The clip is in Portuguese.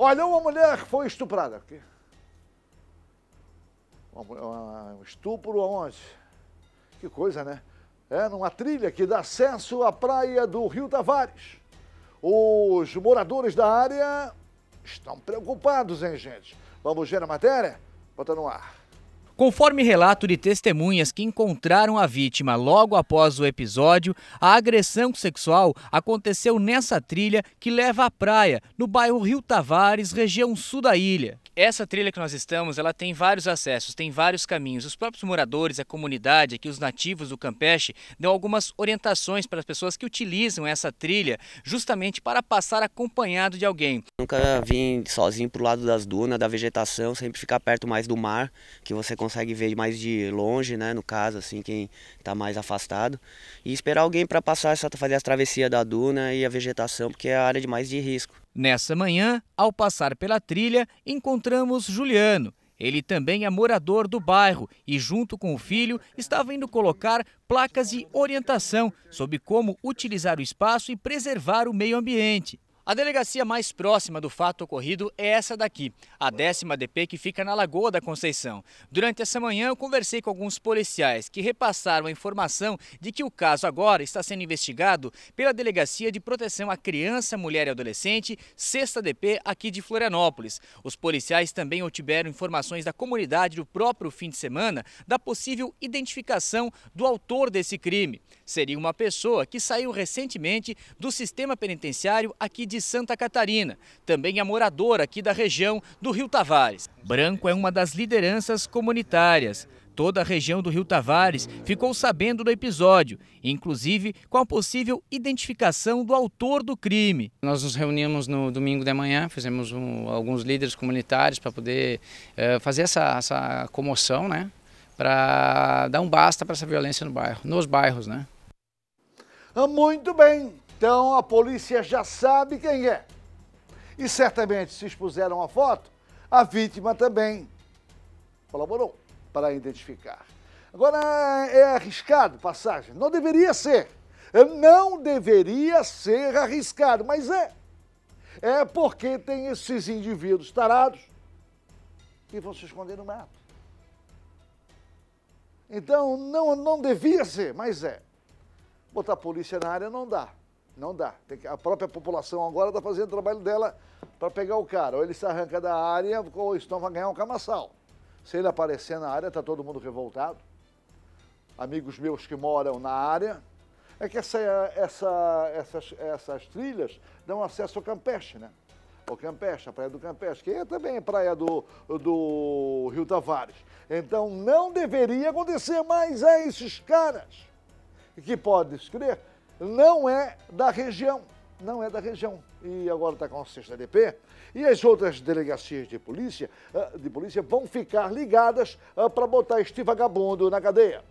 Olha, uma mulher foi estuprada. Um estupro aonde? Que coisa, né? É numa trilha que dá acesso à praia do Rio Tavares. Os moradores da área estão preocupados, hein, gente? Vamos ver a matéria? Bota no ar. Conforme relato de testemunhas que encontraram a vítima logo após o episódio, a agressão sexual aconteceu nessa trilha que leva à praia, no bairro Rio Tavares, região sul da ilha. Essa trilha que nós estamos, ela tem vários acessos, tem vários caminhos. Os próprios moradores, a comunidade, aqui os nativos do Campeche, dão algumas orientações para as pessoas que utilizam essa trilha justamente para passar acompanhado de alguém. Nunca vim sozinho para o lado das dunas, da vegetação, sempre ficar perto mais do mar, que você consegue consegue ver mais de longe, né? No caso, assim, quem está mais afastado. E esperar alguém para passar essa, fazer a travessia da duna e a vegetação, porque é a área de mais de risco. Nessa manhã, ao passar pela trilha, encontramos Juliano. Ele também é morador do bairro e, junto com o filho, estava indo colocar placas de orientação sobre como utilizar o espaço e preservar o meio ambiente. A delegacia mais próxima do fato ocorrido é essa daqui, a décima DP que fica na Lagoa da Conceição. Durante essa manhã eu conversei com alguns policiais que repassaram a informação de que o caso agora está sendo investigado pela Delegacia de Proteção à Criança, Mulher e Adolescente, sexta DP aqui de Florianópolis. Os policiais também obtiveram informações da comunidade do próprio fim de semana da possível identificação do autor desse crime. Seria uma pessoa que saiu recentemente do sistema penitenciário aqui de de Santa Catarina. Também é moradora aqui da região do Rio Tavares. Branco é uma das lideranças comunitárias. Toda a região do Rio Tavares ficou sabendo do episódio, inclusive com a possível identificação do autor do crime. Nós nos reunimos no domingo de manhã, fizemos um, alguns líderes comunitários para poder eh, fazer essa, essa comoção, né? Para dar um basta para essa violência no bairro, nos bairros, né? Ah, muito bem. Então a polícia já sabe quem é. E certamente, se expuseram a foto, a vítima também colaborou para identificar. Agora, é arriscado passagem? Não deveria ser. É, não deveria ser arriscado, mas é. É porque tem esses indivíduos tarados que vão se esconder no mato. Então, não, não devia ser, mas é. Botar polícia na área não dá. Não dá. Que, a própria população agora está fazendo o trabalho dela para pegar o cara. Ou ele se arranca da área, ou então vai ganhar um camaçal. Se ele aparecer na área, está todo mundo revoltado. Amigos meus que moram na área. É que essa, essa, essas, essas trilhas dão acesso ao Campeche, né? o Campeche, a Praia do Campeche, que é também praia do, do Rio Tavares. Então não deveria acontecer mais a esses caras que podem crer não é da região. Não é da região. E agora está com a DP. E as outras delegacias de polícia, ah, de polícia vão ficar ligadas ah, para botar este vagabundo na cadeia.